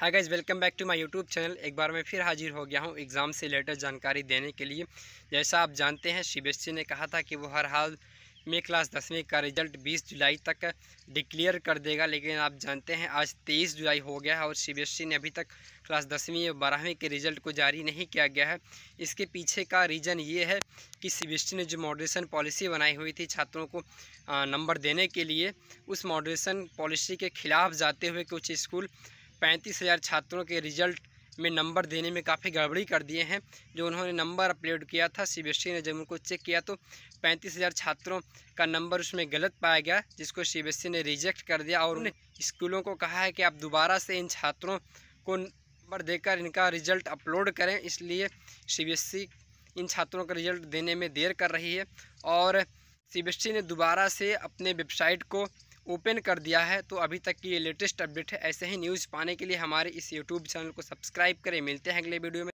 hi guys welcome back to my YouTube channel एक बार मैं फिर हाजिर हो गया हूँ एग्ज़ाम से रिलेटेड जानकारी देने के लिए जैसा आप जानते हैं सी ने कहा था कि वो हर हाल में क्लास दसवीं का रिज़ल्ट 20 जुलाई तक डिक्लेयर कर देगा लेकिन आप जानते हैं आज 23 जुलाई हो गया है और सी ने अभी तक क्लास दसवीं और बारहवीं के रिज़ल्ट को जारी नहीं किया गया है इसके पीछे का रीज़न ये है कि सी ने जो मॉडरेशन पॉलिसी बनाई हुई थी छात्रों को नंबर देने के लिए उस मॉडरेशन पॉलिसी के ख़िलाफ़ जाते हुए कुछ स्कूल पैंतीस हज़ार छात्रों के रिजल्ट में नंबर देने में काफ़ी गड़बड़ी कर दिए हैं जो उन्होंने नंबर अपलोड किया था सी e ने जब उनको चेक किया तो पैंतीस हज़ार छात्रों का नंबर उसमें गलत पाया गया जिसको सी e ने रिजेक्ट कर दिया और उन्हें स्कूलों को कहा है कि आप दोबारा से इन छात्रों को नंबर देकर इनका रिजल्ट अपलोड करें इसलिए सी e इन छात्रों का रिजल्ट देने में देर कर रही है और सी ने दोबारा से अपने वेबसाइट को ओपन कर दिया है तो अभी तक की ये लेटेस्ट अपडेट है ऐसे ही न्यूज़ पाने के लिए हमारे इस यूट्यूब चैनल को सब्सक्राइब करें मिलते हैं अगले वीडियो में